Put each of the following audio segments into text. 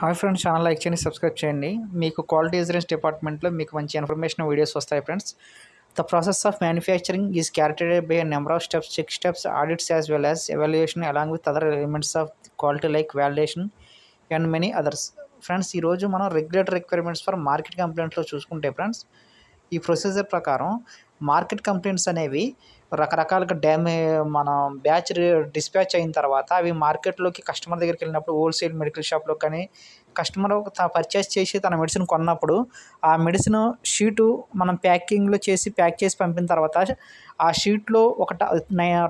Hi friends channel like చేయండి subscribe చేయండి మీకు క్వాలిటీ ఇన్సూరెన్స్ డిపార్ట్మెంట్లో మీకు మంచి ఇన్ఫర్మేషన్ వీడియోస్ వస్తాయి friends the process of manufacturing is క్యారెక్టెడ్ by number of steps six steps audits as well as evaluation along with other elements of quality like valuation and many others friends ఈరోజు మనం regulator requirements for market కంప్లైంట్స్లో చూసుకుంటే friends ఈ procedure ప్రకారం market complaints అనేవి రకరకాలుగా డ్యామే మనం batch dispatch అయిన తర్వాత అవి మార్కెట్లోకి కస్టమర్ దగ్గరికి వెళ్ళినప్పుడు హోల్సేల్ మెడికల్ షాప్లో కానీ కస్టమర్ పర్చేస్ చేసి తన మెడిసిన్ కొన్నప్పుడు ఆ మెడిసిన్ షీటు మనం ప్యాకింగ్లో చేసి ప్యాక్ చేసి పంపిన తర్వాత ఆ షీట్లో ఒక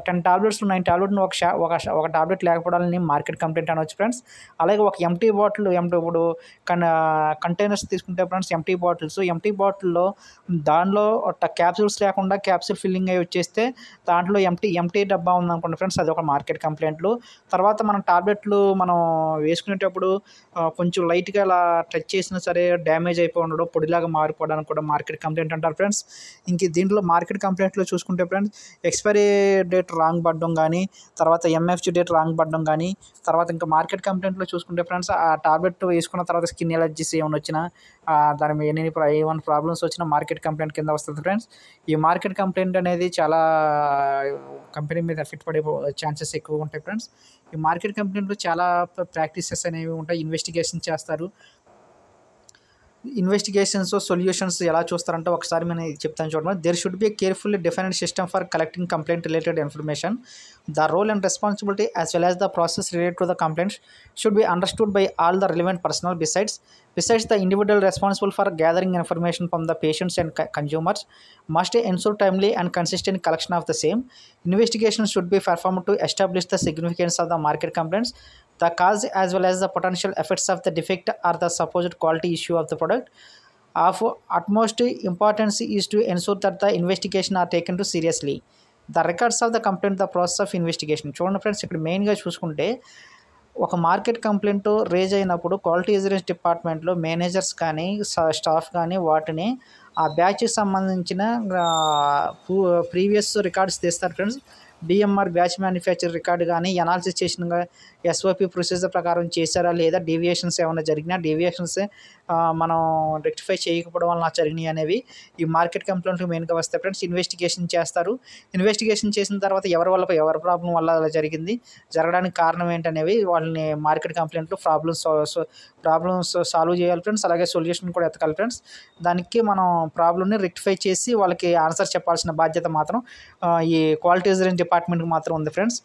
టెన్ టాబ్లెట్స్ నైన్ టాబ్లెట్ని ఒక షా ఒక ఒక టాబ్లెట్ లేకపోవడాలని మార్కెట్ కంప్లైంట్ అనొచ్చు ఫ్రెండ్స్ అలాగే ఒక ఎంటీ బాటిల్ ఎంటీ ఇప్పుడు కన్ కంటైనర్స్ తీసుకుంటే ఫ్రెండ్స్ ఎంటీ బాటిల్స్ ఎంటీ బాటిల్లో దానిలో ఒక క్యాప్సూల్స్ లేకుండా క్యాప్సూల్ ఫిల్లింగ్ అయ్యి వచ్చేస్తే దాంట్లో ఎంటీ ఎంటీ డబ్బా ఉందనుకోండి ఫ్రెండ్స్ అది ఒక మార్కెట్ కంప్లైంట్లు తర్వాత మనం టాబ్లెట్లు మనం వేసుకునేటప్పుడు కొంచెం లైట్గా అలా టచ్ చేసినా సరే డ్యామేజ్ అయిపోయి ఉండడం పొడిలాగా మారిపోవడానికి కూడా మార్కెట్ కంప్లైంట్ అంటారు ఫ్రెండ్స్ ఇంక దీంట్లో మార్కెట్ కంప్లైంట్లో చూసుకుంటే ఫ్రెండ్స్ ఎక్స్పైరీ డేట్ రాంగ్ పడడం కానీ తర్వాత ఎంఎఫ్జీ డేట్ రాంగ్ పడడం కానీ తర్వాత ఇంకా మార్కెట్ కంప్లైంట్లో చూసుకుంటే ఫ్రెండ్స్ ఆ టాబ్లెట్ వేసుకున్న తర్వాత స్కిన్ ఎలర్జీస్ ఏమైనా వచ్చినా దాని మీద ఎన్ని ఏమైనా ప్రాబ్లమ్స్ వచ్చినా మార్కెట్ కంప్లైంట్ కింద వస్తుంది ఫ్రెండ్స్ ఈ మార్కెట్ కంప్లైంట్ అనేది చాలా కంపెనీ మీద ఎఫెక్ట్ పడే ఛాన్సెస్ ఎక్కువగా ఉంటాయి ఫ్రెండ్స్ ఈ మార్కెట్ కంప్లైంట్లో చాలా ప్రాక్టీసెస్ అనేవి ఉంటాయి ఇన్వెస్టిగేషన్ చేస్తారు ఇన్వెస్టిగేషన్స్ సొల్యూషన్స్ ఎలా చూస్తారంటే ఒకసారి నేను చెప్తాను చూడండి there should be a defined system for collecting complaint related information the role and responsibility as well as the process related to the complaints should be understood by all the relevant personnel besides besides the individual responsible for gathering information from the patients and consumers must ensure timely and consistent collection of the same investigation should be perform to establish the significance of the market complaints the cause as well as the potential effects of the defect or the supposed quality issue of the product. Of utmost importance is to ensure that the investigation are taken to seriously. the records of the complaint the process of investigation చూడండి friends ఇక్కడ మెయిన్గా చూసుకుంటే ఒక market complaint raise అయినప్పుడు quality assurance డిపార్ట్మెంట్లో managers కానీ staff కానీ వాటిని ఆ బ్యాచ్కి సంబంధించిన ప్రీవియస్ రికార్డ్స్ తీస్తారు friends DMR batch manufacture record కానీ ఎనాలిసిస్ చేసిన ఎస్ఓపి ప్రొసీజర్ ప్రకారం చేశారా లేదా డీవియేషన్స్ ఏమైనా జరిగినా డీవియేషన్స్ మనం రెక్టిఫై చేయకపోవడం వలన జరిగినాయి అనేవి ఈ మార్కెట్ కంప్లైంట్ మెయిన్గా వస్తే ఫ్రెండ్స్ ఇన్వెస్టిగేషన్ చేస్తారు ఇన్వెస్టిగేషన్ చేసిన తర్వాత ఎవరి వల్ల ఎవరి ప్రాబ్లం వల్ల అలా జరిగింది జరగడానికి కారణం ఏంటనేవి వాళ్ళని మార్కెట్ కంప్లైంట్లు ప్రాబ్లమ్స్ ప్రాబ్లమ్స్ సాల్వ్ చేయాలి ఫ్రెండ్స్ అలాగే సొల్యూషన్ కూడా ఎత్తకాలి ఫ్రెండ్స్ దానికి మనం ప్రాబ్లమ్ని రెక్టిఫై చేసి వాళ్ళకి ఆన్సర్ చెప్పాల్సిన బాధ్యత మాత్రం ఈ క్వాలిటీస్ అని డిపార్ట్మెంట్కి మాత్రం ఉంది ఫ్రెండ్స్